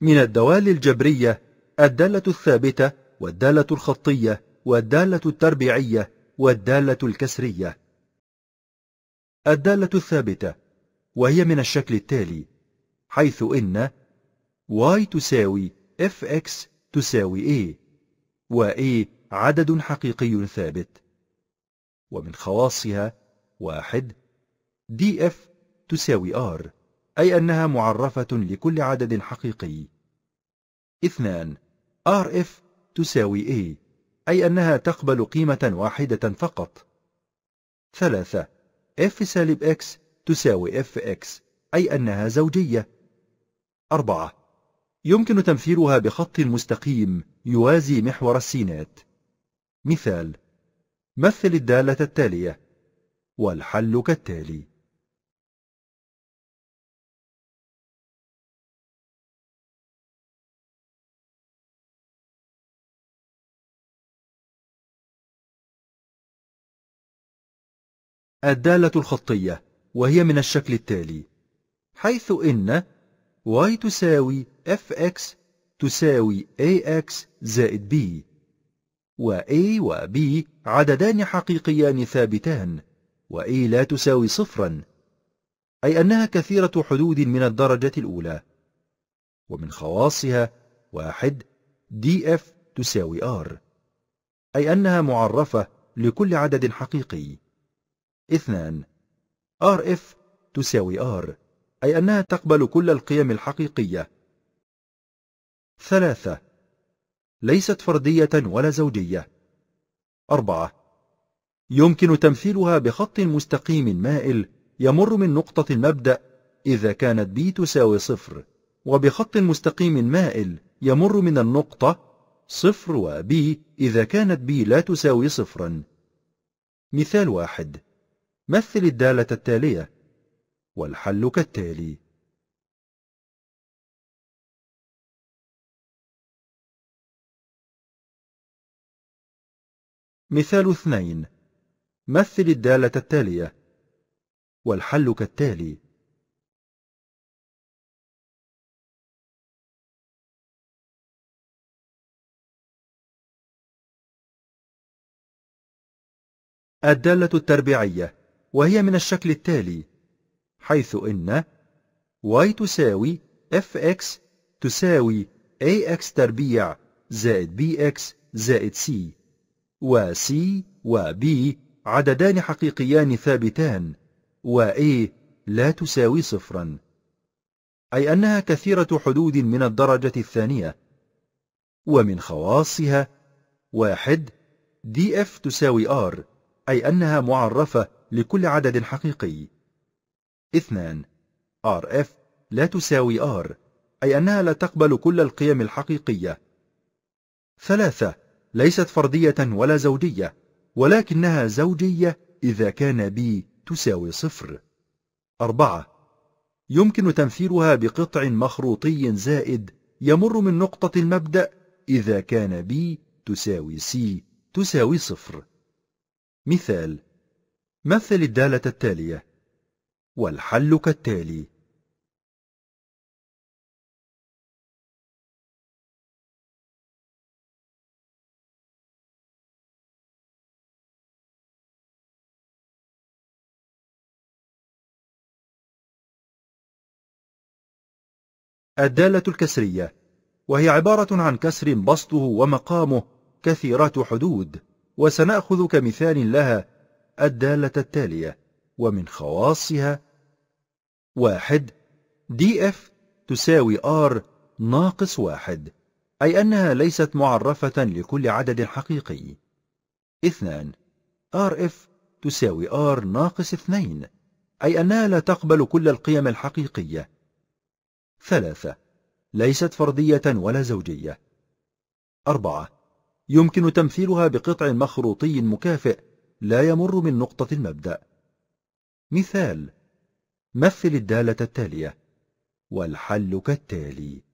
من الدوال الجبرية الدالة الثابتة والدالة الخطية والدالة التربيعية والدالة الكسرية الدالة الثابتة وهي من الشكل التالي حيث إن y تساوي fx تساوي a و a عدد حقيقي ثابت ومن خواصها واحد df تساوي r أي أنها معرفة لكل عدد حقيقي اثنان RF تساوي A إيه، أي أنها تقبل قيمة واحدة فقط ثلاثة F سالب X تساوي Fx أي أنها زوجية أربعة يمكن تمثيلها بخط مستقيم يوازي محور السينات مثال مثل الدالة التالية والحل كالتالي الدالة الخطية وهي من الشكل التالي حيث إن y تساوي fx تساوي ax زائد b و a و b عددان حقيقيان ثابتان و a لا تساوي صفرا أي أنها كثيرة حدود من الدرجة الأولى ومن خواصها واحد df تساوي r أي أنها معرفة لكل عدد حقيقي اثنان RF تساوي R أي أنها تقبل كل القيم الحقيقية ثلاثة ليست فردية ولا زوجية أربعة يمكن تمثيلها بخط مستقيم مائل يمر من نقطة المبدأ إذا كانت B تساوي صفر وبخط مستقيم مائل يمر من النقطة صفر وB إذا كانت B لا تساوي صفرا مثال واحد مثل الدالة التالية والحل كالتالي مثال اثنين مثل الدالة التالية والحل كالتالي الدالة التربيعية وهي من الشكل التالي حيث إن y تساوي fx تساوي ax تربيع زائد bx زائد c و c و b عددان حقيقيان ثابتان و a لا تساوي صفرا أي أنها كثيرة حدود من الدرجة الثانية ومن خواصها واحد df تساوي r أي أنها معرفة لكل عدد حقيقي اثنان RF لا تساوي R أي أنها لا تقبل كل القيم الحقيقية ثلاثة ليست فردية ولا زوجية ولكنها زوجية إذا كان B تساوي صفر أربعة يمكن تمثيلها بقطع مخروطي زائد يمر من نقطة المبدأ إذا كان B تساوي C تساوي صفر مثال مثل الدالة التالية والحل كالتالي الدالة الكسرية وهي عبارة عن كسر بسطه ومقامه كثيرات حدود وسنأخذ كمثال لها الدالة التالية ومن خواصها واحد دي اف تساوي ار ناقص واحد أي أنها ليست معرفة لكل عدد حقيقي اثنان ار اف تساوي ار ناقص اثنين أي أنها لا تقبل كل القيم الحقيقية ثلاثة ليست فردية ولا زوجية أربعة يمكن تمثيلها بقطع مخروطي مكافئ لا يمر من نقطة المبدأ مثال مثل الدالة التالية والحل كالتالي